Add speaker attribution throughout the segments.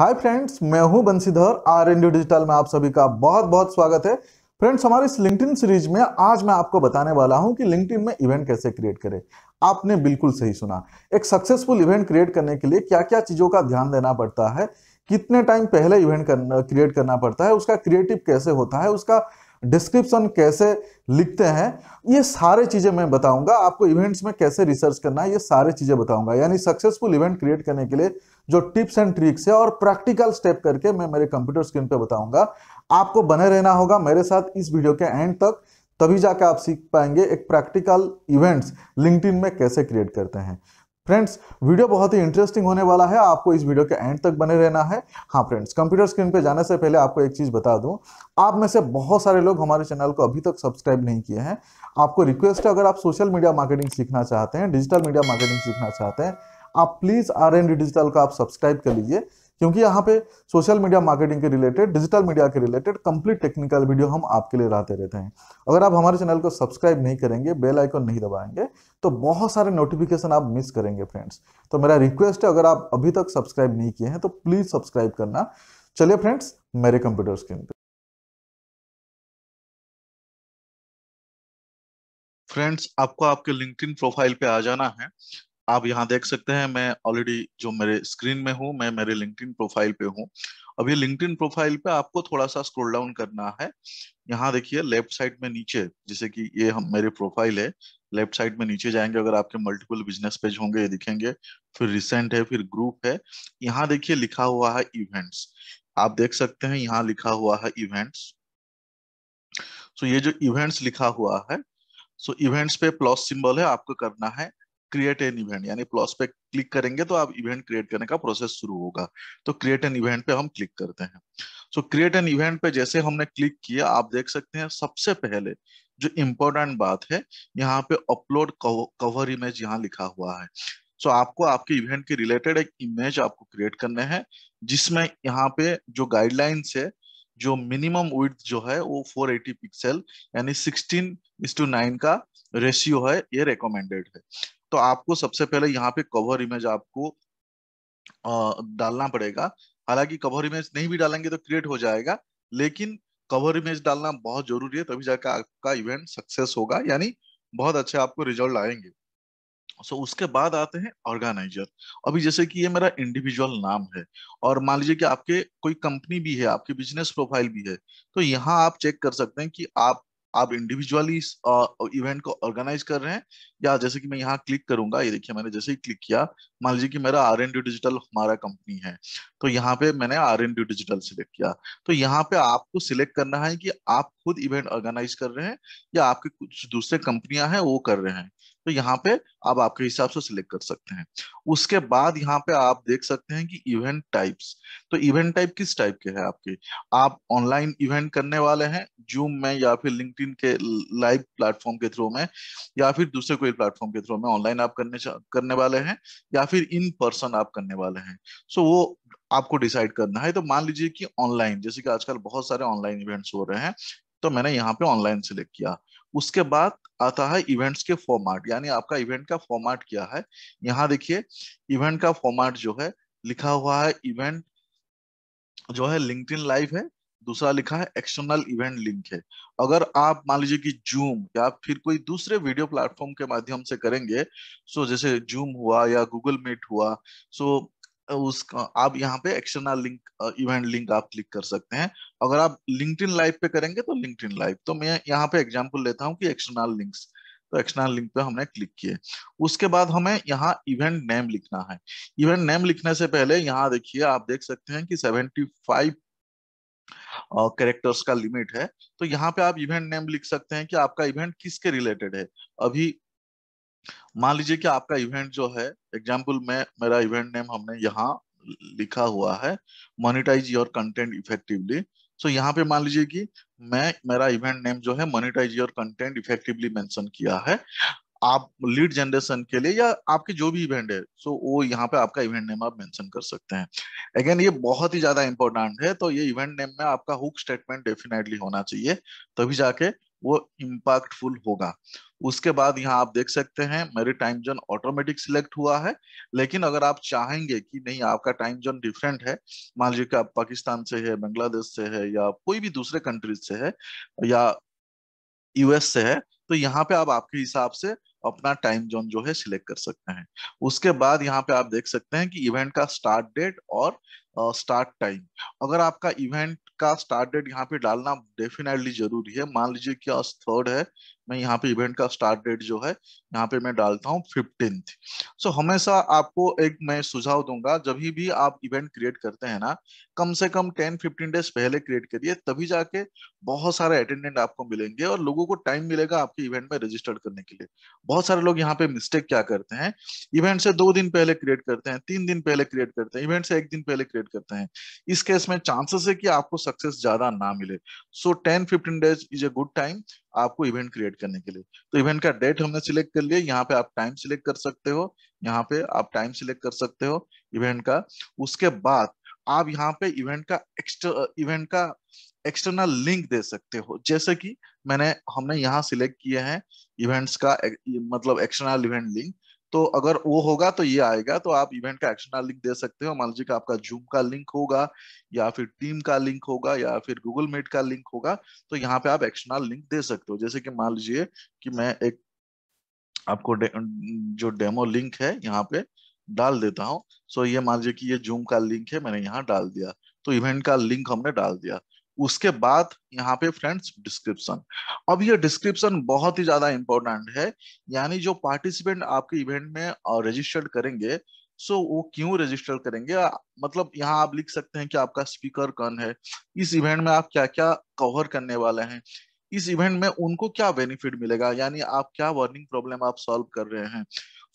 Speaker 1: hi friends मैं हूं Bansidhar are N digital में आप सभी का बहुत बहुत स्वागत है फ्रेंड्स हमारे इस लिंक्डइन सीरीज में आज मैं आपको बताने वाला हूं कि लिंक्डइन में इवेंट कैसे क्रिएट करें आपने बिल्कुल सही सुना एक सक्सेसफुल इवेंट क्रिएट करने के लिए क्या क्या चीज़ों का ध्यान देना पड़ता है कितने टाइम पहले इवेंट करना क्रिएट करना पड़ता है उसका क्रिएटिव कैसे होता है उसका डिस्क्रिप्शन कैसे लिखते हैं ये सारे चीज़ें मैं बताऊंगा आपको इवेंट्स में कैसे रिसर्च करना है ये सारे चीज़ें बताऊंगा यानी सक्सेसफुल इवेंट क्रिएट करने के लिए जो टिप्स एंड ट्रिक्स है और प्रैक्टिकल स्टेप करके मैं मेरे कंप्यूटर स्क्रीन पे बताऊंगा आपको बने रहना होगा मेरे साथ इस वीडियो के एंड तक तभी जाके आप सीख पाएंगे एक प्रैक्टिकल इवेंट्स लिंक्डइन में कैसे क्रिएट करते हैं फ्रेंड्स वीडियो बहुत ही इंटरेस्टिंग होने वाला है आपको इस वीडियो के एंड तक बने रहना है हाँ फ्रेंड्स कंप्यूटर स्क्रीन पे जाने से पहले आपको एक चीज़ बता दूं आप में से बहुत सारे लोग हमारे चैनल को अभी तक सब्सक्राइब नहीं किए हैं आपको रिक्वेस्ट है अगर आप सोशल मीडिया मार्केटिंग सीखना चाहते हैं डिजिटल मीडिया मार्केटिंग सीखना चाहते हैं आप प्लीज़ आर एन डिजिटल का आप सब्सक्राइब कर लीजिए क्योंकि यहाँ पे सोशल मीडिया मार्केटिंग के रिलेटेड डिजिटल मीडिया के रिलेटेड कंप्लीट टेक्निकल वीडियो हम आपके लिए लाते रहते हैं अगर आप हमारे चैनल को सब्सक्राइब नहीं करेंगे बेल आइकन नहीं दबाएंगे तो बहुत सारे नोटिफिकेशन आप मिस करेंगे फ्रेंड्स तो मेरा रिक्वेस्ट है अगर आप अभी तक सब्सक्राइब नहीं किए हैं तो प्लीज़ सब्सक्राइब करना चलिए फ्रेंड्स मेरे कंप्यूटर स्क्रीन पर फ्रेंड्स आपको आपके लिंक्डइन प्रोफाइल पे आ जाना है आप यहाँ देख सकते हैं मैं ऑलरेडी जो मेरे स्क्रीन में हूँ मैं मेरे लिंक्डइन प्रोफाइल पे हूँ अब ये लिंक्डइन प्रोफाइल पे आपको थोड़ा सा स्क्रोल डाउन करना है यहाँ देखिए लेफ्ट साइड में नीचे जैसे कि ये हम मेरे प्रोफाइल है लेफ्ट साइड में नीचे जाएंगे अगर आपके मल्टीपल बिजनेस पेज होंगे ये दिखेंगे फिर रिसेंट है फिर ग्रुप है यहाँ देखिए लिखा हुआ है इवेंट्स आप देख सकते हैं यहाँ लिखा हुआ है इवेंट्स सो तो ये जो इवेंट्स लिखा हुआ है सो इवेंट्स पे प्लस सिंबल है आपको करना है क्रिएट एन इवेंट यानी प्लस पे क्लिक करेंगे तो आप इवेंट क्रिएट करने का प्रोसेस शुरू होगा तो क्रिएट एन इवेंट पे हम क्लिक करते हैं सो क्रिएट एन इवेंट पे जैसे हमने क्लिक किया आप देख सकते हैं सबसे पहले जो इम्पोर्टेंट बात है यहाँ पे अपलोड कवर इमेज यहाँ लिखा हुआ है सो so, आपको आपके इवेंट के रिलेटेड एक इमेज आपको क्रिएट करने हैं जिसमें यहाँ पे जो गाइडलाइंस है जो मिनिमम विथ जो है वो 480 पिक्सल यानी सिक्सटीन इस टू नाइन का रेशियो है ये रेकमेंडेड है तो आपको सबसे पहले यहाँ पे कवर इमेज आपको आ, डालना पड़ेगा हालांकि कवर इमेज नहीं भी डालेंगे तो क्रिएट हो जाएगा लेकिन कवर इमेज डालना बहुत जरूरी है तभी जाकर आपका इवेंट सक्सेस होगा यानी बहुत अच्छे आपको रिजल्ट आएंगे सो so, उसके बाद आते हैं ऑर्गेनाइजर अभी जैसे कि ये मेरा इंडिविजुअल नाम है और मान लीजिए कि आपके कोई कंपनी भी है आपकी बिजनेस प्रोफाइल भी है तो यहाँ आप चेक कर सकते हैं कि आप आप इंडिविजुअली इस इवेंट को ऑर्गेनाइज कर रहे हैं या जैसे कि मैं यहाँ क्लिक करूंगा ये देखिए मैंने जैसे ही क्लिक किया मान लीजिए कि मेरा आर एन डी डिजिटल हमारा कंपनी है तो यहाँ पे मैंने R N D digital select किया तो यहाँ पे आपको सिलेक्ट करना है कि आप खुद इवेंट ऑर्गेनाइज कर रहे हैं या आपके कुछ दूसरे कंपनियां हैं वो कर रहे हैं तो यहाँ पे आप आपके हिसाब से सिलेक्ट कर सकते हैं उसके बाद यहाँ पे आप देख सकते हैं कि इवेंट टाइप्स तो इवेंट टाइप किस टाइप के है आपके आप ऑनलाइन इवेंट करने वाले हैं जूम में या फिर लिंक्डइन के लाइव प्लेटफॉर्म के थ्रू में या फिर दूसरे कोई प्लेटफॉर्म के थ्रू में ऑनलाइन आप करने करने वाले हैं या फिर इन पर्सन आप करने वाले हैं सो वो आपको डिसाइड करना है तो मान लीजिए कि ऑनलाइन जैसे कि आजकल बहुत सारे ऑनलाइन इवेंट्स हो रहे हैं तो मैंने यहाँ पे ऑनलाइन सिलेक्ट किया उसके बाद आता है इवेंट्स के फॉर्मेट यानी आपका इवेंट का फॉर्मेट क्या है यहाँ देखिए इवेंट का फॉर्मेट जो है लिखा हुआ है इवेंट जो है लिंक लाइव है दूसरा लिखा है एक्सटर्नल इवेंट लिंक है अगर आप मान लीजिए कि जूम या फिर कोई दूसरे वीडियो प्लेटफॉर्म के माध्यम से करेंगे सो जैसे जूम हुआ या गूगल मीट हुआ सो उसका आप यहाँ पे एक्सटर्नल लिंक इवेंट लिंक आप क्लिक कर सकते हैं अगर आप लिंक लाइव पे करेंगे तो लिंक लाइव तो मैं यहाँ पे एग्जाम्पल लेता हूँ कि एक्सटर्नल लिंक्स तो एक्सटर्नल लिंक पे हमने क्लिक किए उसके बाद हमें यहाँ इवेंट नेम लिखना है इवेंट नेम लिखने से पहले यहाँ देखिए आप देख सकते हैं कि 75 कैरेक्टर्स का लिमिट है तो यहाँ पे आप इवेंट नेम लिख सकते हैं कि आपका इवेंट किसके रिलेटेड है अभी मान लीजिए कि आपका इवेंट जो है एग्जाम्पल में मेरा इवेंट नेम हमने यहाँ लिखा हुआ है monetise your content effectively so यहाँ पे मान लीजिए कि मैं मेरा इवेंट नेम जो है monetise your content effectively mention किया है आप लीड जनरेशन के लिए या आपके जो भी इवेंट है सो वो यहाँ पे आपका इवेंट नेम आप मेंशन कर सकते हैं अगेन ये बहुत ही ज्यादा इंपॉर्टेंट है तो ये इवेंट नेम में आपका हुक स्टेटमेंट डेफिनेटली होना चाहिए तभी जाके वो इम्पैक्टफुल होगा उसके बाद यहाँ आप देख सकते हैं मेरी टाइम जोन ऑटोमेटिक सिलेक्ट हुआ है लेकिन अगर आप चाहेंगे कि नहीं आपका टाइम जोन डिफरेंट है मान लीजिए आप पाकिस्तान से है बांग्लादेश से है या कोई भी दूसरे कंट्रीज से है या यूएस से है तो यहाँ पे आप आपके हिसाब से अपना टाइम जोन जो है सिलेक्ट कर सकते हैं उसके बाद यहाँ पे आप देख सकते हैं कि इवेंट का स्टार्ट डेट और स्टार्ट uh, टाइम अगर आपका इवेंट का स्टार्ट डेट यहाँ पे डालना डेफिनेटली जरूरी है मान लीजिए कि आज थर्ड है मैं यहाँ पे इवेंट का स्टार्ट डेट जो है यहाँ पे मैं डालता हूँ फिफ्टीन सो हमेशा आपको एक मैं सुझाव दूंगा जब भी आप इवेंट क्रिएट करते हैं ना कम से कम टेन फिफ्टीन डेज पहले क्रिएट करिए तभी जाके बहुत सारे अटेंडेंट आपको मिलेंगे और लोगों को टाइम मिलेगा आपके इवेंट में रजिस्टर करने के लिए बहुत सारे लोग यहाँ पे मिस्टेक क्या करते हैं इवेंट से दो दिन पहले क्रिएट करते हैं तीन दिन पहले क्रिएट करते हैं इवेंट से एक दिन पहले क्रिएट करते हैं इस केस में चांसेस है कि आपको सक्सेस ज्यादा ना मिले so ten fifteen days is a good time आपको इवेंट क्रिएट सेलेक्ट करने के लिए तो इवेंट का डेट हमने सिलेक्ट कर लिया यहाँ पे आप टाइम सिलेक्ट कर सकते हो यहाँ पे आप टाइम सिलेक्ट कर सकते हो इवेंट का उसके बाद आप यहाँ पे इवेंट का एक्स्ट्रा इवेंट का एक्सटर्नल लिंक दे सकते हो जैसे कि मैंने हमने यहाँ सिलेक्ट किया है इवेंट्स का मतलब एक्सटर्नल इवेंट लिंक तो अगर वो होगा तो ये आएगा तो आप इवेंट का एक्शन लिंक दे सकते हो मान लीजिए आपका जूम का लिंक होगा या फिर टीम का लिंक होगा या फिर गूगल मीट का लिंक होगा तो यहाँ पे आप एक्शनल लिंक दे सकते हो जैसे कि मान लीजिए कि मैं एक आपको डे, जो डेमो लिंक है यहाँ पे डाल देता हूँ सो ये मान लीजिए कि ये जूम का लिंक है मैंने यहाँ डाल दिया तो इवेंट का लिंक हमने डाल दिया उसके बाद यहाँ पे फ्रेंड्स डिस्क्रिप्शन अब ये डिस्क्रिप्शन बहुत ही ज्यादा इंपॉर्टेंट है यानी जो पार्टिसिपेंट आपके इवेंट में रजिस्टर्ड करेंगे सो so, वो क्यों रजिस्टर करेंगे मतलब यहाँ आप लिख सकते हैं कि आपका स्पीकर कौन है इस इवेंट में आप क्या क्या कवर करने वाले हैं इस इवेंट में उनको क्या बेनिफिट मिलेगा यानी आप क्या वर्निंग प्रॉब्लम आप सॉल्व कर रहे हैं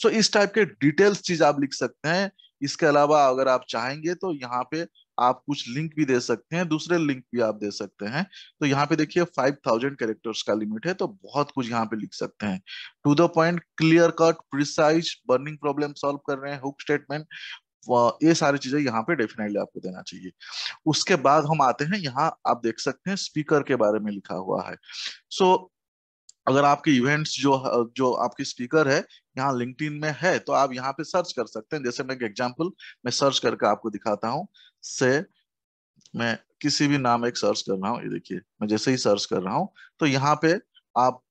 Speaker 1: सो so, इस टाइप के डिटेल्स चीज आप लिख सकते हैं इसके अलावा अगर आप चाहेंगे तो यहाँ पे आप कुछ लिंक भी दे सकते हैं दूसरे लिंक भी आप दे सकते हैं तो यहाँ पे देखिए 5000 कैरेक्टर्स का लिमिट है तो बहुत कुछ यहाँ पे लिख सकते हैं to the point clear cut precise burning problem solve कर रहे हैं हुक स्टेटमेंट ये सारी चीजें यहाँ पे डेफिनेटली आपको देना चाहिए उसके बाद हम आते हैं यहाँ आप देख सकते हैं स्पीकर के बारे में लिखा हुआ है सो so, अगर आपके इवेंट्स जो जो आपकी स्पीकर है यहाँ लिंक में है तो आप यहाँ पे सर्च कर सकते हैं जैसे मैं एक एग्जाम्पल मैं सर्च करके आपको दिखाता हूँ से मैं किसी भी नाम एक सर्च कर रहा हूँ ये देखिए मैं जैसे ही सर्च कर रहा हूँ तो यहाँ पे आप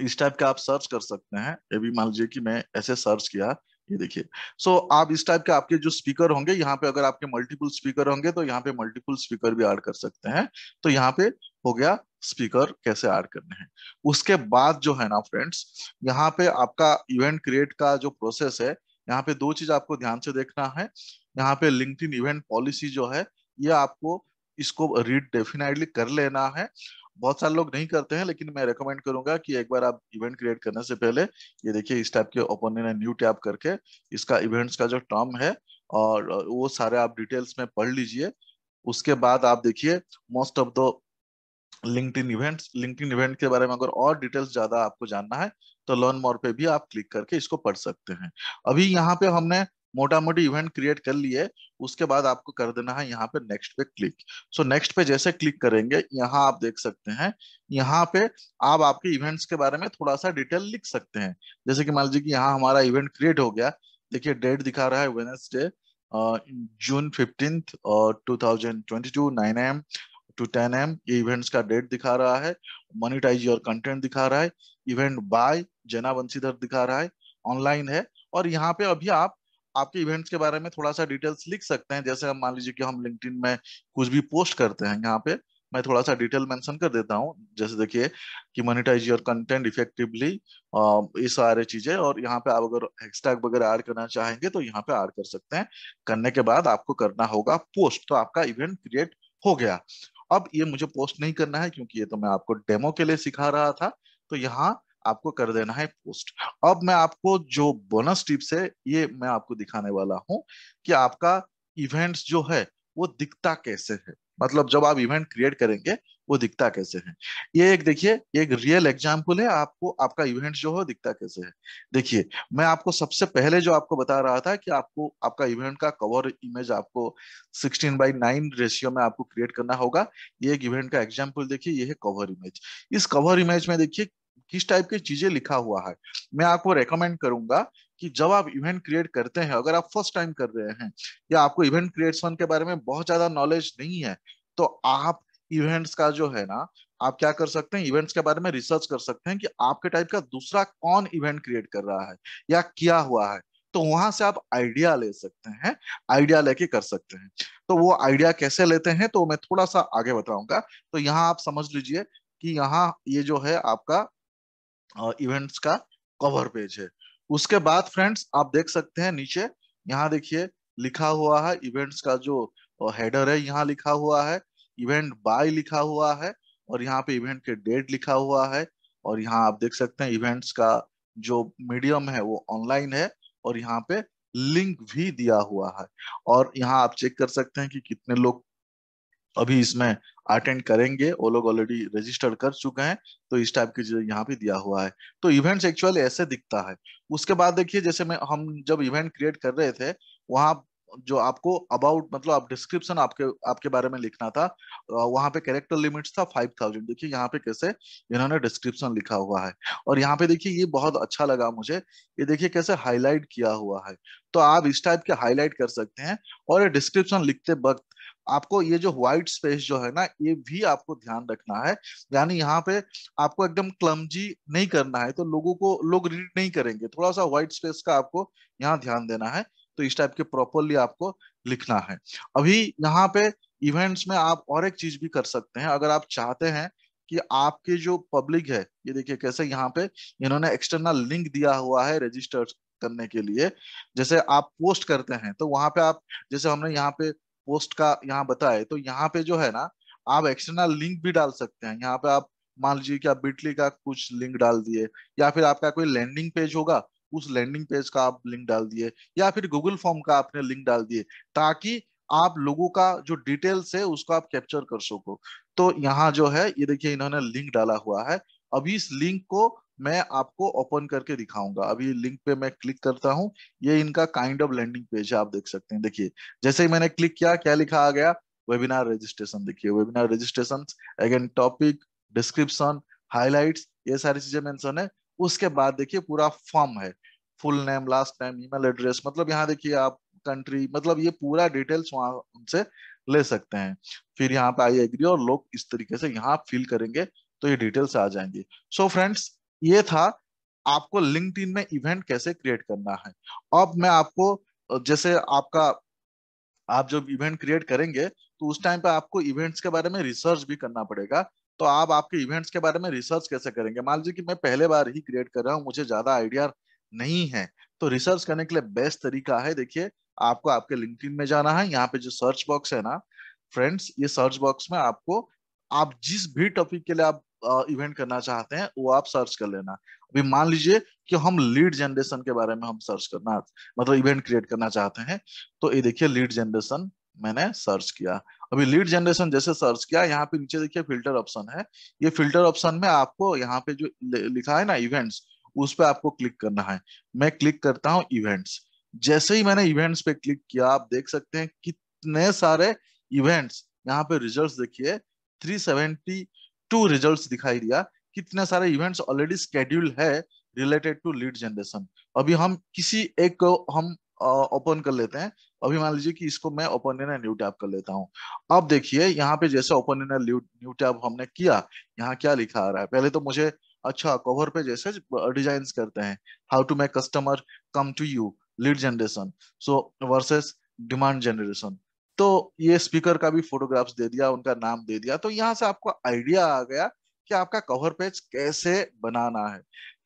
Speaker 1: इस टाइप का आप सर्च कर सकते हैं ये भी मान लीजिए कि मैं ऐसे सर्च किया ये देखिए सो so, आप इस टाइप के आपके जो स्पीकर होंगे यहाँ पे अगर आपके मल्टीपल स्पीकर होंगे तो यहाँ पे मल्टीपल स्पीकर भी ऐड कर सकते हैं तो यहाँ पे हो गया स्पीकर कैसे ऐड करने हैं उसके बाद जो है ना फ्रेंड्स यहाँ पे आपका इवेंट क्रिएट का जो प्रोसेस है यहाँ पे दो चीज आपको ध्यान से देखना है यहाँ पे लिंक इवेंट पॉलिसी जो है ये आपको इसको रीड डेफिनेटली कर लेना है बहुत सारे लोग नहीं करते हैं लेकिन मैं रेकमेंड करूंगा कि एक बार आप इवेंट क्रिएट करने से पहले ये देखिए इस टाइप के ओपन न्यू टैब करके इसका इवेंट्स का जो टर्म है और वो सारे आप डिटेल्स में पढ़ लीजिए उसके बाद आप देखिए most of the LinkedIn event LinkedIn event के बारे में अगर और डिटेल्स ज्यादा आपको जानना है तो लर्न मोर पे भी आप क्लिक करके इसको पढ़ सकते हैं अभी यहाँ पे हमने मोटा मोटी इवेंट क्रिएट कर लिए उसके बाद आपको कर देना है यहाँ पे नेक्स्ट पे क्लिक सो so, नेक्स्ट पे जैसे क्लिक करेंगे यहाँ आप देख सकते हैं यहाँ पे आप आपके इवेंट्स के बारे में थोड़ा सा डिटेल लिख सकते हैं जैसे कि मान लीजिए कि यहाँ हमारा इवेंट क्रिएट हो गया देखिए डेट दिखा रहा है Wednesday June fifteenth two thousand twenty two nine AM to ten AM ये इवेंट्स का डेट दिखा रहा है मोनिटाइज योर कंटेंट दिखा रहा है इवेंट बाय जना बंसीधर दिखा रहा है ऑनलाइन है और यहाँ पे अभी आप आपके इवेंट्स के बारे में थोड़ा सा डिटेल्स लिख सकते हैं जैसे हम मान लीजिए कि हम लिंक में कुछ भी पोस्ट करते हैं यहाँ पे मैं थोड़ा सा डिटेल मेंशन कर देता हूँ जैसे देखिए कि मोनिटाइज योर कंटेंट इफेक्टिवली ये सारे चीजें और यहाँ पे आप अगर हैशटैग वगैरह ऐड करना चाहेंगे तो यहाँ पे ऐड कर सकते हैं करने के बाद आपको करना होगा पोस्ट तो आपका इवेंट क्रिएट हो गया अब ये मुझे पोस्ट नहीं करना है क्योंकि ये तो मैं आपको डेमो के लिए सिखा रहा था तो यहाँ आपको कर देना है पोस्ट अब मैं आपको जो बोनस टिप्स है ये मैं आपको दिखाने वाला हूँ कि आपका इवेंट्स जो है वो दिखता कैसे है मतलब जब आप इवेंट क्रिएट करेंगे वो दिखता कैसे है ये एक देखिए एक रियल एग्जाम्पल है आपको आपका इवेंट जो है दिखता कैसे है देखिए मैं आपको सबसे पहले जो आपको बता रहा था कि आपको आपका इवेंट का कवर इमेज आपको 16 बाई 9 रेशियो में आपको क्रिएट करना होगा ये एक इवेंट का एग्जाम्पल देखिए ये है कवर इमेज इस कवर इमेज में देखिए किस टाइप की चीजें लिखा हुआ है मैं आपको रेकमेंड करूंगा कि जब आप इवेंट क्रिएट करते हैं अगर आप फर्स्ट टाइम कर रहे हैं या आपको इवेंट क्रिएशन के बारे में बहुत ज्यादा नॉलेज नहीं है तो आप इवेंट्स का जो है ना आप क्या कर सकते हैं इवेंट्स के बारे में रिसर्च कर सकते हैं कि आपके टाइप का दूसरा कौन इवेंट क्रिएट कर रहा है या किया हुआ है तो वहां से आप आइडिया ले सकते हैं आइडिया लेके कर सकते हैं तो वो आइडिया कैसे लेते हैं तो मैं थोड़ा सा आगे बताऊंगा तो यहाँ आप समझ लीजिए कि यहाँ ये जो है आपका इवेंट्स का कवर पेज है उसके बाद फ्रेंड्स आप देख सकते हैं नीचे यहाँ देखिए लिखा हुआ है इवेंट्स का जो हेडर है यहाँ लिखा हुआ है इवेंट बाय लिखा हुआ है और यहाँ पे इवेंट के डेट लिखा हुआ है और यहाँ आप देख सकते हैं इवेंट्स का जो मीडियम है वो ऑनलाइन है और यहाँ पे लिंक भी दिया हुआ है और यहाँ आप चेक कर सकते हैं कि कितने लोग अभी इसमें अटेंड करेंगे वो लोग ऑलरेडी रजिस्टर कर चुके हैं तो इस टाइप की चीजें यहाँ पे दिया हुआ है तो इवेंट्स एक्चुअली ऐसे दिखता है उसके बाद देखिए जैसे मैं हम जब इवेंट क्रिएट कर रहे थे वहां जो आपको अबाउट मतलब आप डिस्क्रिप्शन आपके आपके बारे में लिखना था वहां पे कैरेक्टर लिमिट्स था फाइव थाउजेंड देखिए यहाँ पे कैसे इन्होंने डिस्क्रिप्शन लिखा हुआ है और यहाँ पे देखिए ये बहुत अच्छा लगा मुझे ये देखिए कैसे हाईलाइट किया हुआ है तो आप इस टाइप के हाईलाइट कर सकते हैं और ये डिस्क्रिप्शन लिखते वक्त आपको ये जो व्हाइट स्पेस जो है ना ये भी आपको ध्यान रखना है यानी यहाँ पे आपको एकदम क्लमजी नहीं करना है तो लोगों को लोग रीड नहीं करेंगे थोड़ा सा व्हाइट स्पेस का आपको यहाँ ध्यान देना है तो इस टाइप के प्रॉपरली आपको लिखना है अभी यहाँ पे इवेंट्स में आप और एक चीज भी कर सकते हैं अगर आप चाहते हैं कि आपके जो पब्लिक है ये देखिए कैसे यहाँ पे इन्होंने एक्सटर्नल लिंक दिया हुआ है रजिस्टर करने के लिए जैसे आप पोस्ट करते हैं तो वहां पे आप जैसे हमने यहाँ पे पोस्ट का यहाँ बताए तो यहाँ पे जो है ना आप एक्सटर्नल लिंक भी डाल सकते हैं यहाँ पे आप मान लीजिए कि आप बिटली का कुछ लिंक डाल दिए या फिर आपका कोई लैंडिंग पेज होगा उस लैंडिंग पेज का आप लिंक डाल दिए या फिर गूगल फॉर्म का आपने लिंक डाल दिए ताकि आप लोगों का जो डिटेल्स है उसको आप कैप्चर कर सको तो यहाँ जो है ये देखिए इन्होंने लिंक डाला हुआ है अभी इस लिंक को मैं आपको ओपन करके दिखाऊंगा अभी लिंक पे मैं क्लिक करता हूँ ये इनका काइंड ऑफ लैंडिंग पेज है आप देख सकते हैं देखिए जैसे ही मैंने क्लिक किया क्या लिखा आ गया वेबिनार रजिस्ट्रेशन देखिए webinar registration again topic description highlight ये सारी चीजें मेंशन है उसके बाद देखिए पूरा फॉर्म है full name last name email address मतलब यहाँ देखिए आप कंट्री मतलब ये पूरा डिटेल्स वहां उनसे ले सकते हैं फिर यहाँ पे आई एग्री और लोग इस तरीके से यहाँ फिल करेंगे तो ये डिटेल्स आ जाएंगे सो so फ्रेंड्स ये था आपको लिंक्ड में इवेंट कैसे क्रिएट करना है अब मैं आपको जैसे आपका आप जब इवेंट क्रिएट करेंगे तो उस टाइम पे आपको इवेंट्स के बारे में रिसर्च भी करना पड़ेगा तो आप आपके इवेंट्स के बारे में रिसर्च कैसे करेंगे मान लीजिए कि मैं पहले बार ही क्रिएट कर रहा हूँ मुझे ज्यादा आइडिया नहीं है तो रिसर्च करने के लिए बेस्ट तरीका है देखिए आपको आपके लिंक्डइन में जाना है यहाँ पे जो सर्च बॉक्स है ना फ्रेंड्स ये सर्च बॉक्स में आपको आप जिस भी टॉपिक के लिए आप इवेंट करना चाहते हैं वो आप सर्च कर लेना अभी मान लीजिए कि हम लीड जनरेशन के बारे में हम सर्च करना मतलब इवेंट क्रिएट करना चाहते हैं तो ये देखिए लीड जनरेशन मैंने सर्च किया अभी लीड जनरेशन जैसे सर्च किया यहाँ पे नीचे देखिए फिल्टर ऑप्शन है ये फिल्टर ऑप्शन में आपको यहाँ पे जो लिखा है ना इवेंट्स उस पर आपको क्लिक करना है मैं क्लिक करता हूँ इवेंट्स जैसे ही मैंने इवेंट्स पे क्लिक किया आप देख सकते हैं कितने सारे इवेंट्स यहाँ पे रिजल्ट देखिए 372 रिजल्ट्स दिखाई दिया कितने सारे इवेंट्स ऑलरेडी स्केड्यूल है रिलेटेड टू लीड जनरेशन अभी हम किसी एक को हम ओपन कर लेते हैं अभी मान लीजिए कि इसको मैं ओपन इन न्यू टैब कर लेता हूं अब देखिए यहाँ पे जैसे ओपन इन न्यू टैब हमने किया यहाँ क्या लिखा आ रहा है पहले तो मुझे अच्छा कवर पे जैसे डिजाइन करते हैं how to make customer come to you lead generation so versus demand generation तो ये स्पीकर का भी फोटोग्राफ्स दे दिया उनका नाम दे दिया तो यहाँ से आपको आइडिया आ गया कि आपका कवर पेज कैसे बनाना है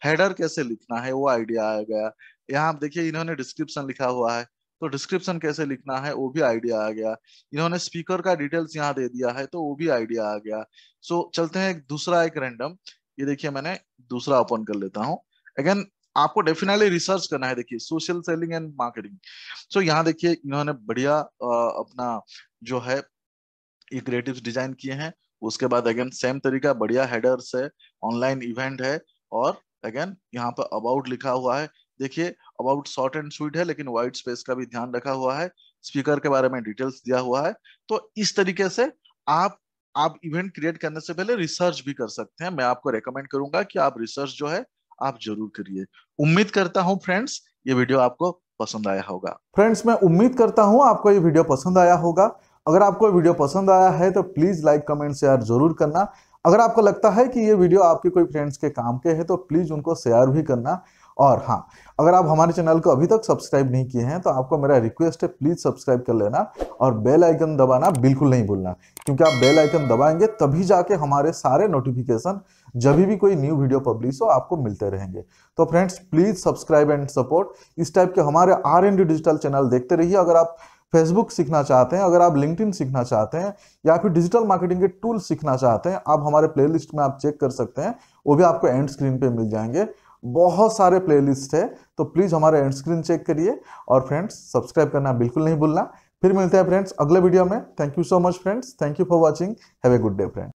Speaker 1: हेडर कैसे लिखना है वो आइडिया आ गया यहाँ आप देखिए इन्होंने डिस्क्रिप्शन लिखा हुआ है तो डिस्क्रिप्शन कैसे लिखना है वो भी आइडिया आ गया इन्होंने स्पीकर का डिटेल्स यहाँ दे दिया है तो वो भी आइडिया आ गया सो so, चलते हैं एक दूसरा एक रैंडम ये देखिए मैंने दूसरा ओपन कर लेता हूँ अगेन आपको डेफिनेटली रिसर्च करना है देखिए social selling and marketing so यहाँ देखिए इन्होंने बढ़िया अपना जो है ये क्रिएटिव डिजाइन किए हैं उसके बाद अगेन सेम तरीका बढ़िया हेडर्स है ऑनलाइन इवेंट है और अगेन यहाँ पर अबाउट लिखा हुआ है देखिए अबाउट शॉर्ट एंड स्वीट है लेकिन वाइट स्पेस का भी ध्यान रखा हुआ है स्पीकर के बारे में डिटेल्स दिया हुआ है तो इस तरीके से आप आप इवेंट क्रिएट करने से पहले रिसर्च भी कर सकते हैं मैं आपको रेकमेंड करूंगा कि आप रिसर्च जो है आप जरूर करिए उम्मीद करता हूं फ्रेंड्स ये वीडियो आपको पसंद आया होगा फ्रेंड्स मैं उम्मीद करता हूं आपको ये वीडियो पसंद आया होगा अगर आपको वीडियो पसंद आया है तो प्लीज़ लाइक कमेंट शेयर जरूर करना अगर आपको लगता है कि ये वीडियो आपके कोई फ्रेंड्स के काम के है तो प्लीज़ उनको शेयर भी करना और हाँ अगर आप हमारे चैनल को अभी तक सब्सक्राइब नहीं किए हैं तो आपको मेरा रिक्वेस्ट है प्लीज़ सब्सक्राइब कर लेना और बेल आइकन दबाना बिल्कुल नहीं भूलना क्योंकि आप बेल आइकन दबाएंगे तभी जाके हमारे सारे नोटिफिकेशन जब भी कोई न्यू वीडियो पब्लिश हो आपको मिलते रहेंगे तो friends please subscribe and support इस टाइप के हमारे आर एंड डिजिटल चैनल देखते रहिए अगर आप फेसबुक सीखना चाहते हैं अगर आप लिंक्डइन सीखना चाहते हैं या फिर डिजिटल मार्केटिंग के टूल सीखना चाहते हैं आप हमारे प्लेलिस्ट में आप चेक कर सकते हैं वो भी आपको एंड स्क्रीन पे मिल जाएंगे बहुत सारे प्लेलिस्ट है तो प्लीज़ हमारा एंड स्क्रीन चेक करिए और फ्रेंड्स सब्सक्राइब करना बिल्कुल नहीं भूलना फिर मिलते हैं फ्रेंड्स अगले वीडियो में thank you so much friends thank you for watching have a good day friends